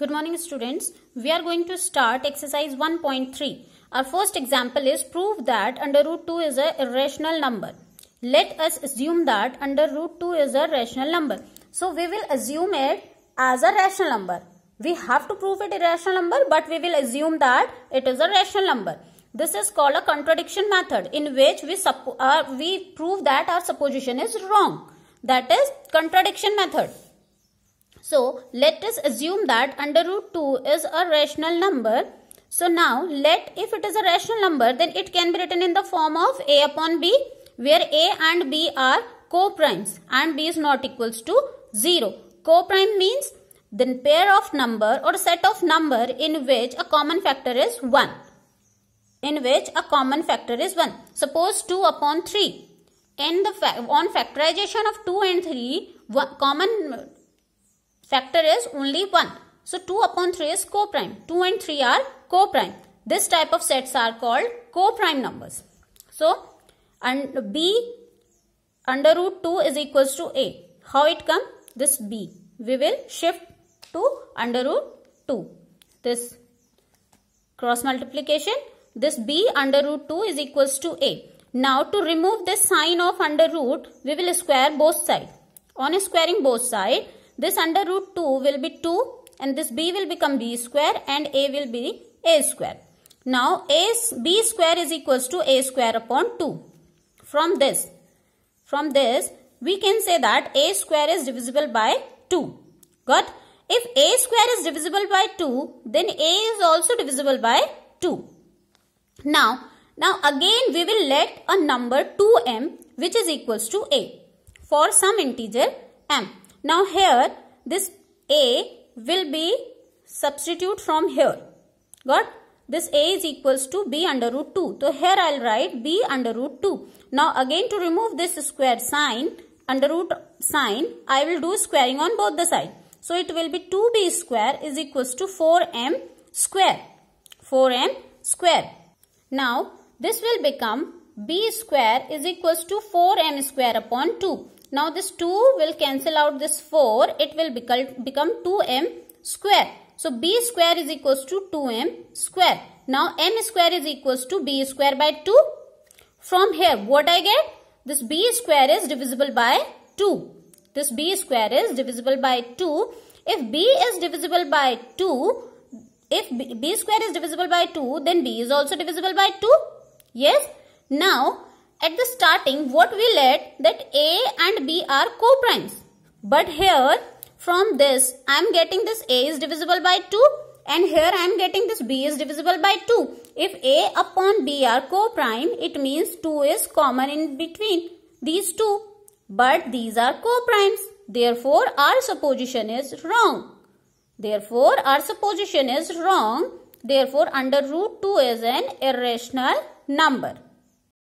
Good morning students. We are going to start exercise 1.3. Our first example is prove that under root 2 is a irrational number. Let us assume that under root 2 is a rational number. So we will assume it as a rational number. We have to prove it irrational number but we will assume that it is a rational number. This is called a contradiction method in which we, uh, we prove that our supposition is wrong. That is contradiction method. So let us assume that under root 2 is a rational number. So now let if it is a rational number then it can be written in the form of a upon b where a and b are co-primes and b is not equals to 0. Co-prime means then pair of number or set of number in which a common factor is 1 in which a common factor is 1. Suppose 2 upon 3. In the fa on factorization of 2 and 3 one, common factor is only 1. So 2 upon 3 is co-prime. 2 and 3 are co-prime. This type of sets are called co-prime numbers. So and b under root 2 is equals to a. How it come? This b. We will shift to under root 2. This cross multiplication. This b under root 2 is equals to a. Now to remove this sign of under root, we will square both sides. On squaring both sides, this under root 2 will be 2 and this b will become b square and a will be a square. Now a, b square is equals to a square upon 2. From this, from this we can say that a square is divisible by 2. Got? If a square is divisible by 2 then a is also divisible by 2. Now, now again we will let a number 2m which is equals to a for some integer m. Now here this A will be substitute from here. Got? This A is equals to B under root 2. So here I will write B under root 2. Now again to remove this square sign, under root sign, I will do squaring on both the side. So it will be 2B square is equals to 4M square. 4M square. Now this will become B square is equals to 4M square upon 2. Now this 2 will cancel out this 4. It will become 2m square. So b square is equals to 2m square. Now m square is equals to b square by 2. From here what I get? This b square is divisible by 2. This b square is divisible by 2. If b is divisible by 2, if b, b square is divisible by 2, then b is also divisible by 2. Yes. Now at the starting, what we let that A and B are co-primes. But here, from this, I am getting this A is divisible by 2 and here I am getting this B is divisible by 2. If A upon B are co-prime, it means 2 is common in between these two. But these are co-primes. Therefore, our supposition is wrong. Therefore, our supposition is wrong. Therefore, under root 2 is an irrational number.